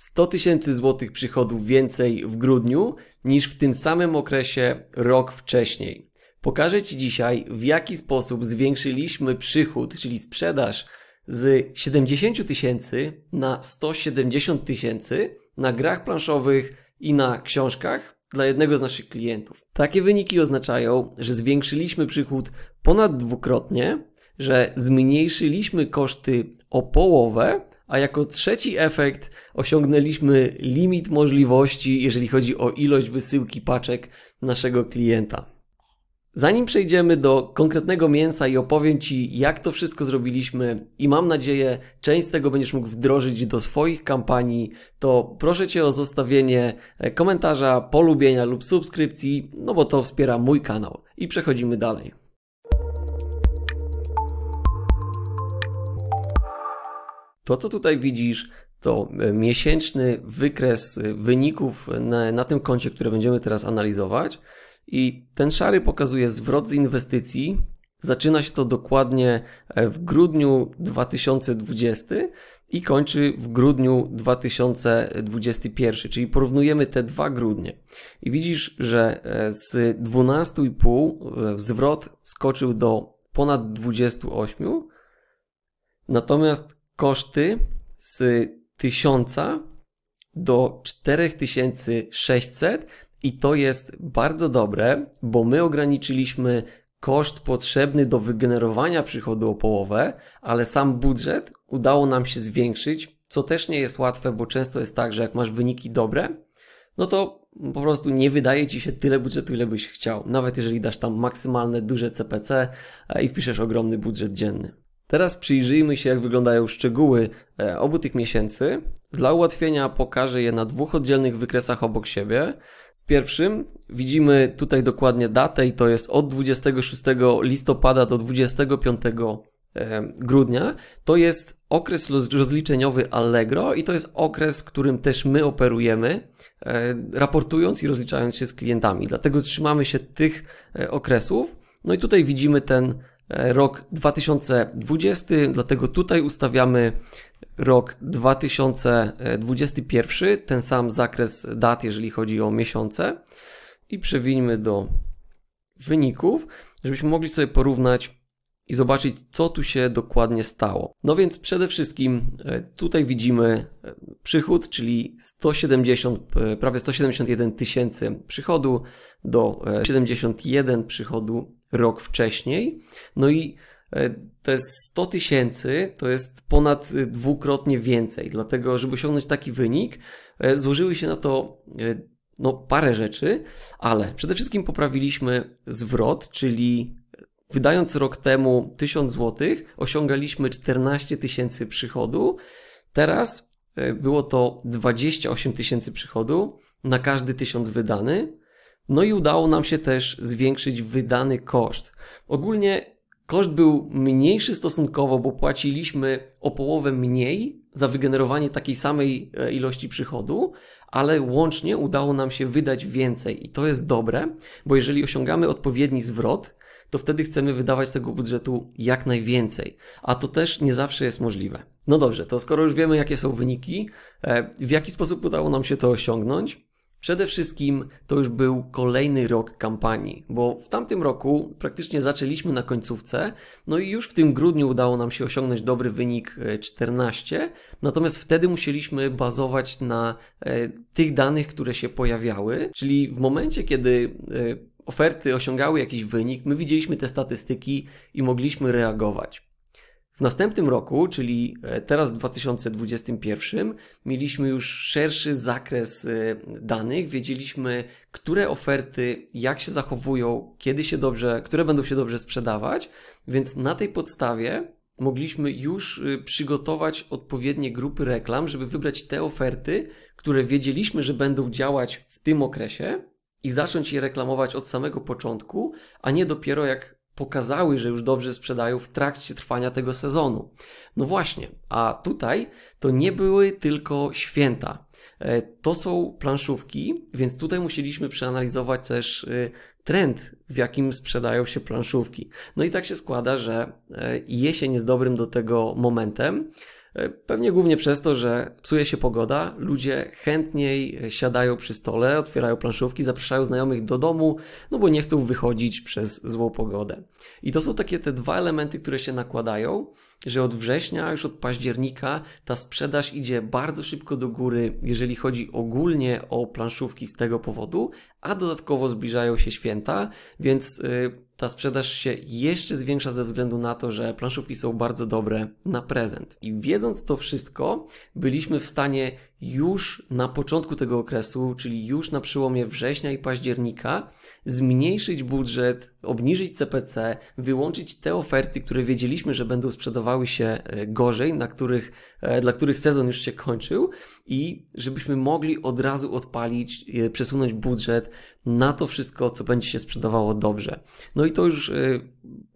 100 tysięcy złotych przychodów więcej w grudniu niż w tym samym okresie rok wcześniej. Pokażę Ci dzisiaj, w jaki sposób zwiększyliśmy przychód, czyli sprzedaż z 70 tysięcy na 170 tysięcy na grach planszowych i na książkach dla jednego z naszych klientów. Takie wyniki oznaczają, że zwiększyliśmy przychód ponad dwukrotnie, że zmniejszyliśmy koszty o połowę, a jako trzeci efekt osiągnęliśmy limit możliwości, jeżeli chodzi o ilość wysyłki paczek naszego klienta. Zanim przejdziemy do konkretnego mięsa i opowiem Ci, jak to wszystko zrobiliśmy i mam nadzieję, część z tego będziesz mógł wdrożyć do swoich kampanii, to proszę Cię o zostawienie e, komentarza, polubienia lub subskrypcji, no bo to wspiera mój kanał. I przechodzimy dalej. To, co tutaj widzisz, to e, miesięczny wykres e, wyników na, na tym koncie, które będziemy teraz analizować. I ten szary pokazuje zwrot z inwestycji. Zaczyna się to dokładnie e, w grudniu 2020 i kończy w grudniu 2021, czyli porównujemy te dwa grudnie. I widzisz, że z 12,5 zwrot skoczył do ponad 28, natomiast koszty z 1000 do 4600 i to jest bardzo dobre, bo my ograniczyliśmy koszt potrzebny do wygenerowania przychodu o połowę, ale sam budżet udało nam się zwiększyć, co też nie jest łatwe, bo często jest tak, że jak masz wyniki dobre, no to po prostu nie wydaje ci się tyle budżetu, ile byś chciał, nawet jeżeli dasz tam maksymalne duże CPC e, i wpiszesz ogromny budżet dzienny. Teraz przyjrzyjmy się, jak wyglądają szczegóły e, obu tych miesięcy. Dla ułatwienia pokażę je na dwóch oddzielnych wykresach obok siebie. W pierwszym widzimy tutaj dokładnie datę i to jest od 26 listopada do 25 e, grudnia. To jest okres rozliczeniowy Allegro i to jest okres, którym też my operujemy, e, raportując i rozliczając się z klientami. Dlatego trzymamy się tych okresów. No i tutaj widzimy ten E, rok 2020, dlatego tutaj ustawiamy rok 2021, ten sam zakres dat, jeżeli chodzi o miesiące. I przewińmy do wyników, żebyśmy mogli sobie porównać i zobaczyć, co tu się dokładnie stało. No więc przede wszystkim e, tutaj widzimy e, przychód, czyli 170, prawie 171 tysięcy przychodu do 71 przychodu rok wcześniej. No i to jest 100 tysięcy, to jest ponad e, dwukrotnie więcej. Dlatego, żeby osiągnąć taki wynik, e, złożyły się na to e, no, parę rzeczy, ale przede wszystkim poprawiliśmy zwrot, czyli wydając rok temu 1000 zł, osiągaliśmy 14 tysięcy przychodu. Teraz było to 28 tysięcy przychodu na każdy tysiąc wydany. No i udało nam się też zwiększyć wydany koszt. Ogólnie koszt był mniejszy stosunkowo, bo płaciliśmy o połowę mniej za wygenerowanie takiej samej e, ilości przychodu, ale łącznie udało nam się wydać więcej i to jest dobre, bo jeżeli osiągamy odpowiedni zwrot, to wtedy chcemy wydawać tego budżetu jak najwięcej, a to też nie zawsze jest możliwe. No dobrze, to skoro już wiemy, jakie są wyniki, e, w jaki sposób udało nam się to osiągnąć, Przede wszystkim to już był kolejny rok kampanii, bo w tamtym roku praktycznie zaczęliśmy na końcówce, no i już w tym grudniu udało nam się osiągnąć dobry wynik 14, e, natomiast wtedy musieliśmy bazować na e, tych danych, które się pojawiały, czyli w momencie, kiedy e, oferty osiągały jakiś wynik, my widzieliśmy te statystyki i mogliśmy reagować. W następnym roku, czyli e, teraz w 2021, mieliśmy już szerszy zakres e, danych, wiedzieliśmy, które oferty, jak się zachowują, kiedy się dobrze, które będą się dobrze sprzedawać, więc na tej podstawie mogliśmy już e, przygotować odpowiednie grupy reklam, żeby wybrać te oferty, które wiedzieliśmy, że będą działać w tym okresie i zacząć je reklamować od samego początku, a nie dopiero jak pokazały, że już dobrze sprzedają w trakcie trwania tego sezonu. No właśnie, a tutaj to nie były tylko święta. E, to są planszówki, więc tutaj musieliśmy przeanalizować też e, trend, w jakim sprzedają się planszówki. No i tak się składa, że e, jesień jest dobrym do tego momentem. E, pewnie głównie przez to, że psuje się pogoda, ludzie chętniej e, siadają przy stole, otwierają planszówki, zapraszają znajomych do domu, no bo nie chcą wychodzić przez złą pogodę. I to są takie te dwa elementy, które się nakładają, że od września, już od października ta sprzedaż idzie bardzo szybko do góry, jeżeli chodzi ogólnie o planszówki z tego powodu, a dodatkowo zbliżają się święta, więc yy, ta sprzedaż się jeszcze zwiększa ze względu na to, że planszówki są bardzo dobre na prezent. I wiedząc to wszystko, byliśmy w stanie już na początku tego okresu, czyli już na przełomie września i października, zmniejszyć budżet, obniżyć CPC, wyłączyć te oferty, które wiedzieliśmy, że będą sprzedawały się e, gorzej, na których, e, dla których sezon już się kończył, i żebyśmy mogli od razu odpalić, e, przesunąć budżet na to wszystko, co będzie się sprzedawało dobrze. No i to już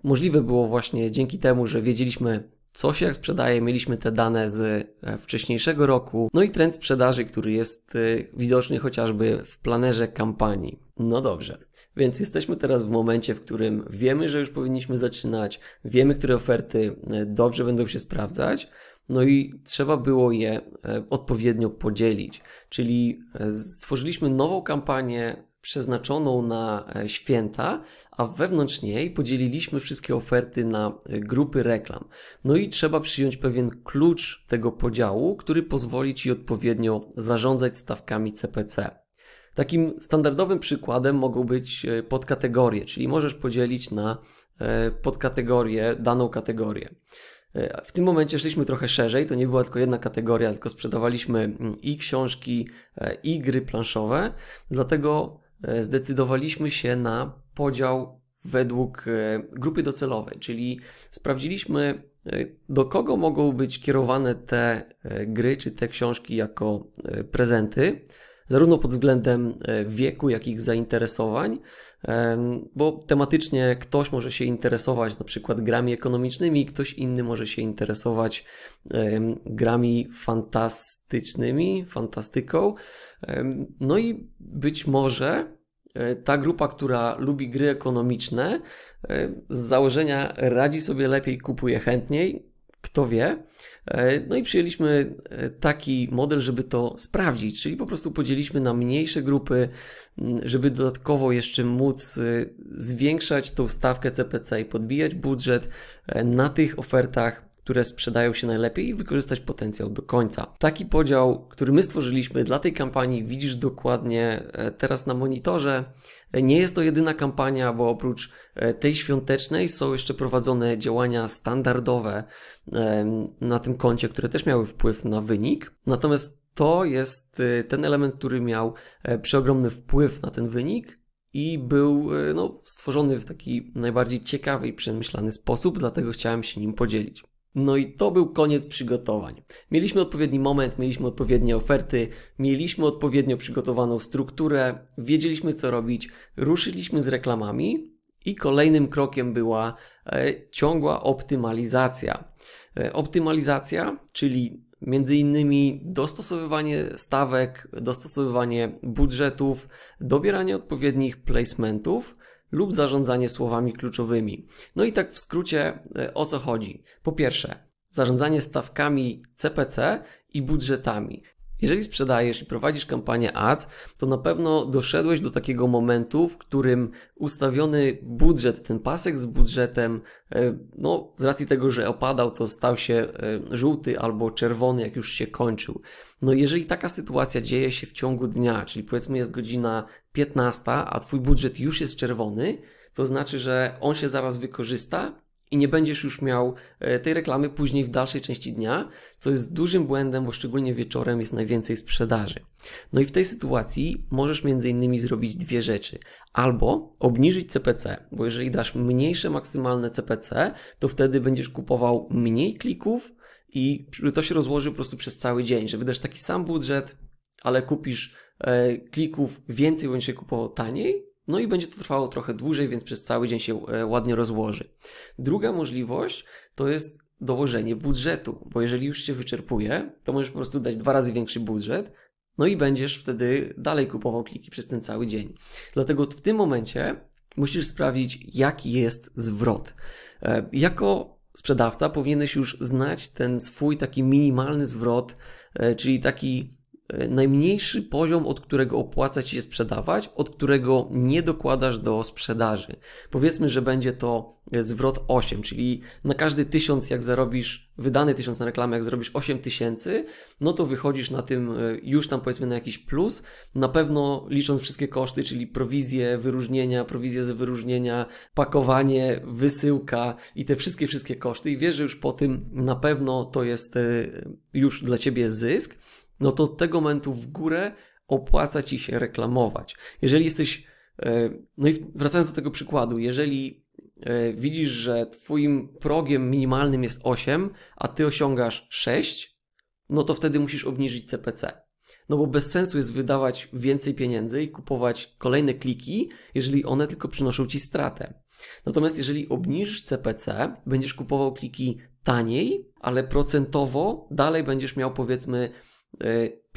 możliwe było właśnie dzięki temu, że wiedzieliśmy, co się sprzedaje. Mieliśmy te dane z e, wcześniejszego roku, no i trend sprzedaży, który jest e, widoczny chociażby w planerze kampanii. No dobrze. Więc jesteśmy teraz w momencie, w którym wiemy, że już powinniśmy zaczynać, wiemy, które oferty e, dobrze będą się sprawdzać, no i trzeba było je odpowiednio podzielić. Czyli stworzyliśmy nową kampanię przeznaczoną na e, święta, a wewnątrz niej podzieliliśmy wszystkie oferty na e, grupy reklam. No i trzeba przyjąć pewien klucz tego podziału, który pozwoli Ci odpowiednio zarządzać stawkami CPC. Takim standardowym przykładem mogą być e, podkategorie, czyli możesz podzielić na podkategorie daną kategorię. W tym momencie szliśmy trochę szerzej, to nie była tylko jedna kategoria, tylko sprzedawaliśmy mm, i książki, i gry planszowe, dlatego E, zdecydowaliśmy się na podział według e, grupy docelowej, czyli sprawdziliśmy, e, do kogo mogą być kierowane te gry czy te książki jako prezenty, zarówno pod względem wieku, jak i ich zainteresowań, bo tematycznie ktoś może się interesować na przykład grami ekonomicznymi, ktoś inny może się interesować grami fantastycznymi, fantastyką, no i być może e, ta grupa, która lubi gry ekonomiczne, e, z założenia radzi sobie lepiej, kupuje chętniej, kto wie. E, no i przyjęliśmy taki model, żeby to sprawdzić, czyli po prostu podzieliliśmy na mniejsze grupy, żeby dodatkowo jeszcze móc zwiększać tą stawkę CPC i podbijać budżet na tych ofertach, które sprzedają się najlepiej i wykorzystać potencjał do końca. Taki podział, który my stworzyliśmy dla tej kampanii, widzisz dokładnie e, teraz na monitorze. E, nie jest to jedyna kampania, bo oprócz e, tej świątecznej są jeszcze prowadzone działania standardowe na tym koncie, które też miały wpływ na wynik. Natomiast to jest ten element, który miał przeogromny wpływ na ten wynik i był no, stworzony w taki najbardziej ciekawy i przemyślany sposób, dlatego chciałem się nim podzielić. No i to był koniec przygotowań. Mieliśmy odpowiedni moment, mieliśmy odpowiednie oferty, mieliśmy odpowiednio przygotowaną strukturę, wiedzieliśmy co robić, ruszyliśmy z reklamami i kolejnym krokiem była e, ciągła optymalizacja. E, optymalizacja, czyli między innymi dostosowywanie stawek, dostosowywanie budżetów, dobieranie odpowiednich placementów lub zarządzanie słowami kluczowymi. No i tak w skrócie e, o co chodzi? Po pierwsze, zarządzanie stawkami CPC i budżetami. Jeżeli sprzedajesz i prowadzisz kampanię ads, to na pewno doszedłeś do takiego momentu, w którym ustawiony budżet, ten pasek z budżetem, e, no z racji tego, że opadał, to stał się e, żółty albo czerwony, jak już się kończył. No jeżeli taka sytuacja dzieje się w ciągu dnia, czyli powiedzmy jest godzina 15, a twój budżet już jest czerwony, to znaczy, że on się zaraz wykorzysta i nie będziesz już miał e, tej reklamy później w dalszej części dnia, co jest dużym błędem, bo szczególnie wieczorem jest najwięcej sprzedaży. No i w tej sytuacji możesz między innymi zrobić dwie rzeczy. Albo obniżyć CPC, bo jeżeli dasz mniejsze maksymalne CPC, to wtedy będziesz kupował mniej klików i to się rozłoży po prostu przez cały dzień, że wydasz taki sam budżet, ale kupisz e, klików więcej, będzie kupował taniej, no i będzie to trwało trochę dłużej, więc przez cały dzień się e, ładnie rozłoży. Druga możliwość to jest dołożenie budżetu, bo jeżeli już się wyczerpuje, to możesz po prostu dać dwa razy większy budżet, no i będziesz wtedy dalej kupował kliki przez ten cały dzień. Dlatego w tym momencie musisz sprawdzić, jaki jest zwrot. E, jako sprzedawca powinieneś już znać ten swój taki minimalny zwrot, e, czyli taki E, najmniejszy poziom, od którego opłaca ci się sprzedawać, od którego nie dokładasz do sprzedaży. Powiedzmy, że będzie to e, zwrot 8, czyli na każdy tysiąc, jak zarobisz, wydany tysiąc na reklamę, jak zarobisz tysięcy, no to wychodzisz na tym e, już tam powiedzmy na jakiś plus. Na pewno licząc wszystkie koszty, czyli prowizje, wyróżnienia, prowizje z wyróżnienia, pakowanie, wysyłka i te wszystkie, wszystkie koszty i wiesz, że już po tym na pewno to jest już dla ciebie zysk no to od tego momentu w górę opłaca ci się reklamować. Jeżeli jesteś, e, no i wracając do tego przykładu, jeżeli e, widzisz, że twoim progiem minimalnym jest 8, a ty osiągasz 6, no to wtedy musisz obniżyć CPC. No bo bez sensu jest wydawać więcej pieniędzy i kupować kolejne kliki, jeżeli one tylko przynoszą ci stratę. Natomiast jeżeli obniżysz CPC, będziesz kupował kliki taniej, ale procentowo dalej będziesz miał powiedzmy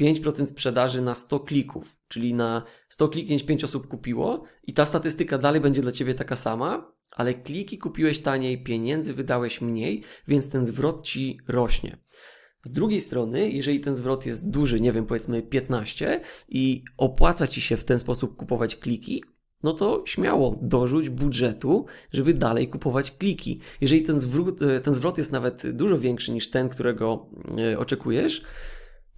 5% e, sprzedaży na 100 klików, czyli na 100 kliknięć 5 osób kupiło i ta statystyka dalej będzie dla Ciebie taka sama, ale kliki kupiłeś taniej, pieniędzy wydałeś mniej, więc ten zwrot Ci rośnie. Z drugiej strony, jeżeli ten zwrot jest duży, nie wiem, powiedzmy 15 i opłaca Ci się w ten sposób kupować kliki, no to śmiało dorzuć budżetu, żeby dalej kupować kliki. Jeżeli ten zwrot, e, ten zwrot jest nawet dużo większy niż ten, którego e, oczekujesz,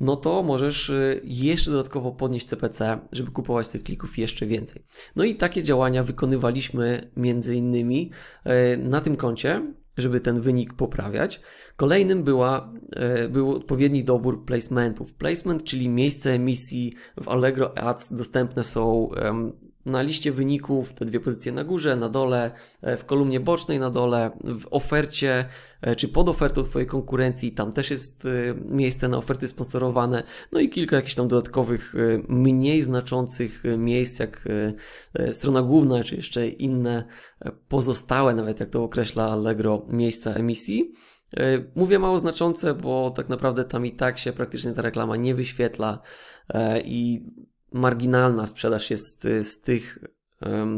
no to możesz y, jeszcze dodatkowo podnieść CPC, żeby kupować tych klików jeszcze więcej. No i takie działania wykonywaliśmy między innymi e, na tym koncie, żeby ten wynik poprawiać. Kolejnym była, e, był odpowiedni dobór placementów. Placement, czyli miejsce emisji w Allegro Ads dostępne są na liście wyników te dwie pozycje na górze, na dole, e, w kolumnie bocznej na dole, w ofercie e, czy pod ofertą Twojej konkurencji, tam też jest e, miejsce na oferty sponsorowane, no i kilka jakichś tam dodatkowych, mniej znaczących miejsc, jak strona główna, czy jeszcze inne pozostałe, nawet jak to określa Allegro, miejsca emisji. Mówię mało znaczące, bo tak naprawdę tam i tak się praktycznie ta reklama nie wyświetla i marginalna sprzedaż jest z tych,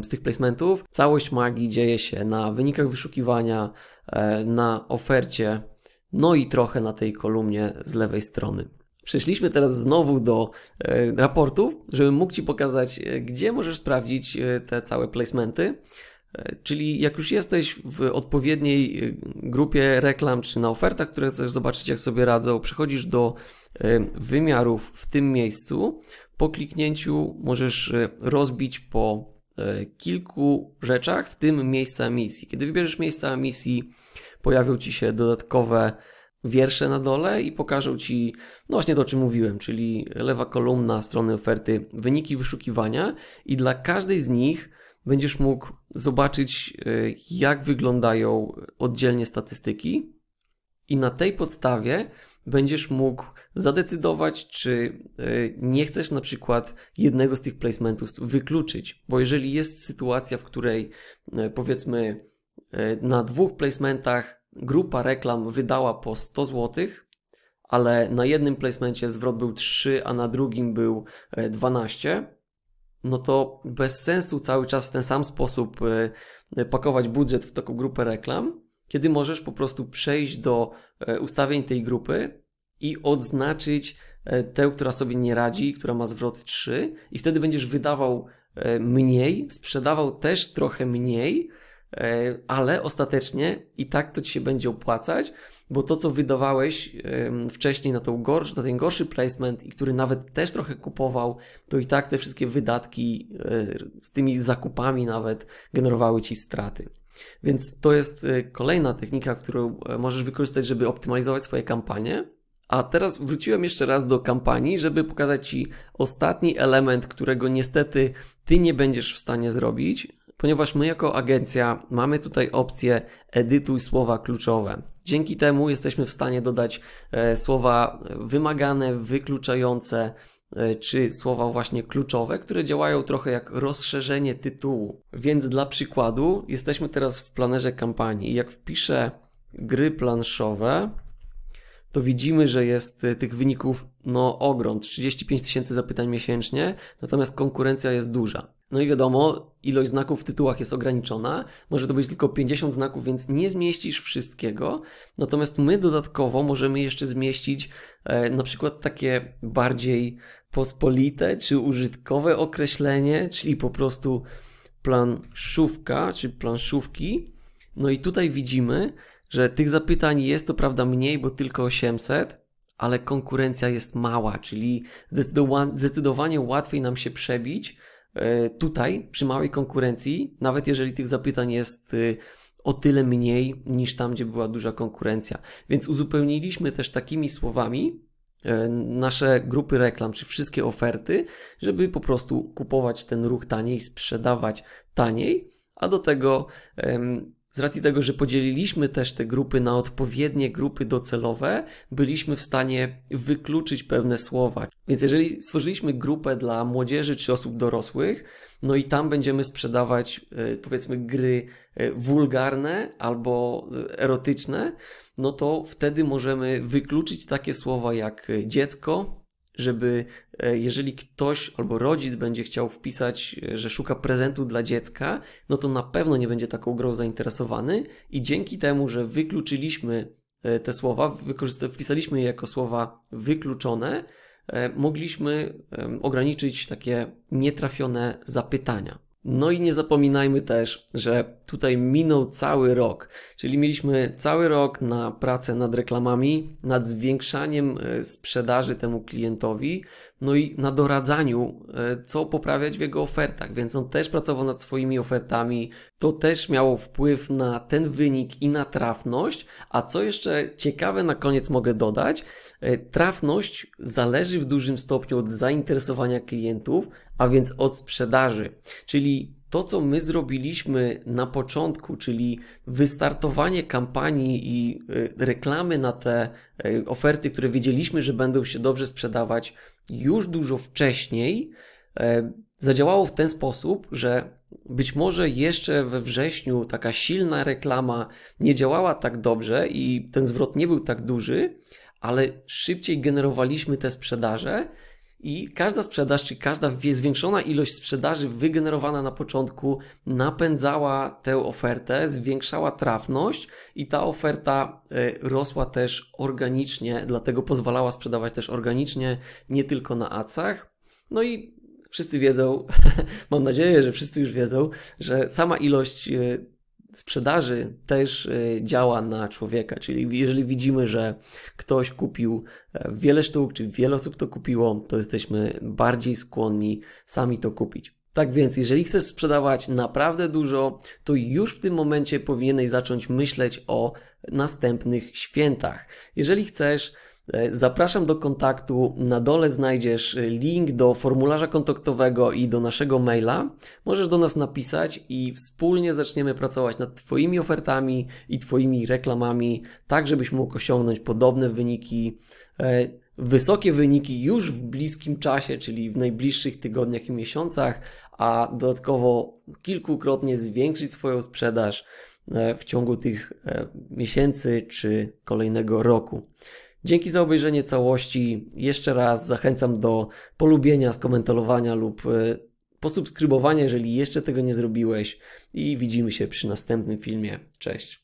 z tych placementów. Całość magii dzieje się na wynikach wyszukiwania, e, na ofercie, no i trochę na tej kolumnie z lewej strony. Przeszliśmy teraz znowu do e, raportów, żebym mógł Ci pokazać, e, gdzie możesz sprawdzić te całe placementy. Czyli jak już jesteś w odpowiedniej grupie reklam czy na ofertach, które chcesz zobaczyć, jak sobie radzą, przechodzisz do wymiarów w tym miejscu. Po kliknięciu możesz e, rozbić po e, kilku rzeczach, w tym miejsca misji. Kiedy wybierzesz miejsca misji, pojawią ci się dodatkowe wiersze na dole i pokażą ci, no właśnie to o czym mówiłem, czyli lewa kolumna strony oferty, wyniki wyszukiwania i dla każdej z nich będziesz mógł zobaczyć, e, jak wyglądają oddzielnie statystyki, i na tej podstawie będziesz mógł zadecydować, czy y, nie chcesz na przykład jednego z tych placementów wykluczyć, bo jeżeli jest sytuacja, w której y, powiedzmy y, na dwóch placementach grupa reklam wydała po 100 zł, ale na jednym placemencie zwrot był 3, a na drugim był 12, e, no to bez sensu cały czas w ten sam sposób e, pakować budżet w taką grupę reklam, kiedy możesz po prostu przejść do e, ustawień tej grupy i odznaczyć e, tę, która sobie nie radzi, która ma zwrot 3 i wtedy będziesz wydawał e, mniej, sprzedawał też trochę mniej, ale ostatecznie i tak to ci się będzie opłacać, bo to, co wydawałeś wcześniej na, tą gorsz, na ten gorszy placement i który nawet też trochę kupował, to i tak te wszystkie wydatki z tymi zakupami nawet generowały ci straty. Więc to jest y, kolejna technika, którą e, możesz wykorzystać, żeby optymalizować swoje kampanie. A teraz wróciłem jeszcze raz do kampanii, żeby pokazać Ci ostatni element, którego niestety Ty nie będziesz w stanie zrobić, ponieważ my jako agencja mamy tutaj opcję edytuj słowa kluczowe. Dzięki temu jesteśmy w stanie dodać e, słowa wymagane, wykluczające, E, czy słowa właśnie kluczowe, które działają trochę jak rozszerzenie tytułu. Więc dla przykładu, jesteśmy teraz w planerze kampanii i jak wpiszę gry planszowe, to widzimy, że jest e, tych wyników no ogrom, 35 tysięcy zapytań miesięcznie, natomiast konkurencja jest duża. No i wiadomo, ilość znaków w tytułach jest ograniczona, może to być tylko 50 znaków, więc nie zmieścisz wszystkiego. Natomiast my dodatkowo możemy jeszcze zmieścić e, na przykład takie bardziej pospolite czy użytkowe określenie, czyli po prostu planszówka czy planszówki. No i tutaj widzimy, że tych zapytań jest to prawda mniej, bo tylko 800, ale konkurencja jest mała, czyli zdecydowa zdecydowanie łatwiej nam się przebić E, tutaj przy małej konkurencji, nawet jeżeli tych zapytań jest y, o tyle mniej niż tam, gdzie była duża konkurencja. Więc uzupełniliśmy też takimi słowami e, nasze grupy reklam, czy wszystkie oferty, żeby po prostu kupować ten ruch taniej, sprzedawać taniej, a do tego z racji tego, że podzieliliśmy też te grupy na odpowiednie grupy docelowe, byliśmy w stanie wykluczyć pewne słowa. Więc jeżeli stworzyliśmy grupę dla młodzieży czy osób dorosłych, no i tam będziemy sprzedawać e, powiedzmy gry e, wulgarne albo e, erotyczne, no to wtedy możemy wykluczyć takie słowa jak dziecko, żeby e, jeżeli ktoś albo rodzic będzie chciał wpisać, e, że szuka prezentu dla dziecka, no to na pewno nie będzie taką grą zainteresowany i dzięki temu, że wykluczyliśmy e, te słowa, wpisaliśmy je jako słowa wykluczone, mogliśmy ograniczyć takie nietrafione zapytania. No i nie zapominajmy też, że tutaj minął cały rok, czyli mieliśmy cały rok na pracę nad reklamami, nad zwiększaniem e, sprzedaży temu klientowi, no i na doradzaniu, e, co poprawiać w jego ofertach, więc on też pracował nad swoimi ofertami, to też miało wpływ na ten wynik i na trafność, a co jeszcze ciekawe na koniec mogę dodać, e, trafność zależy w dużym stopniu od zainteresowania klientów, a więc od sprzedaży, czyli to, co my zrobiliśmy na początku, czyli wystartowanie kampanii i e, reklamy na te e, oferty, które wiedzieliśmy, że będą się dobrze sprzedawać już dużo wcześniej, e, zadziałało w ten sposób, że być może jeszcze we wrześniu taka silna reklama nie działała tak dobrze i ten zwrot nie był tak duży, ale szybciej generowaliśmy te sprzedaże i każda sprzedaż, czy każda zwiększona ilość sprzedaży wygenerowana na początku napędzała tę ofertę, zwiększała trafność i ta oferta e, rosła też organicznie, dlatego pozwalała sprzedawać też organicznie, nie tylko na acach. No i wszyscy wiedzą, mam nadzieję, że wszyscy już wiedzą, że sama ilość e, sprzedaży też y, działa na człowieka, czyli jeżeli widzimy, że ktoś kupił e, wiele sztuk, czy wiele osób to kupiło, to jesteśmy bardziej skłonni sami to kupić. Tak więc, jeżeli chcesz sprzedawać naprawdę dużo, to już w tym momencie powinieneś zacząć myśleć o następnych świętach. Jeżeli chcesz E, zapraszam do kontaktu. Na dole znajdziesz e, link do formularza kontaktowego i do naszego maila. Możesz do nas napisać i wspólnie zaczniemy pracować nad Twoimi ofertami i Twoimi reklamami, tak żebyś mógł osiągnąć podobne wyniki, e, wysokie wyniki już w bliskim czasie, czyli w najbliższych tygodniach i miesiącach, a dodatkowo kilkukrotnie zwiększyć swoją sprzedaż w ciągu tych miesięcy czy kolejnego roku. Dzięki za obejrzenie całości. Jeszcze raz zachęcam do polubienia, skomentowania lub e, posubskrybowania, jeżeli jeszcze tego nie zrobiłeś. I widzimy się przy następnym filmie. Cześć.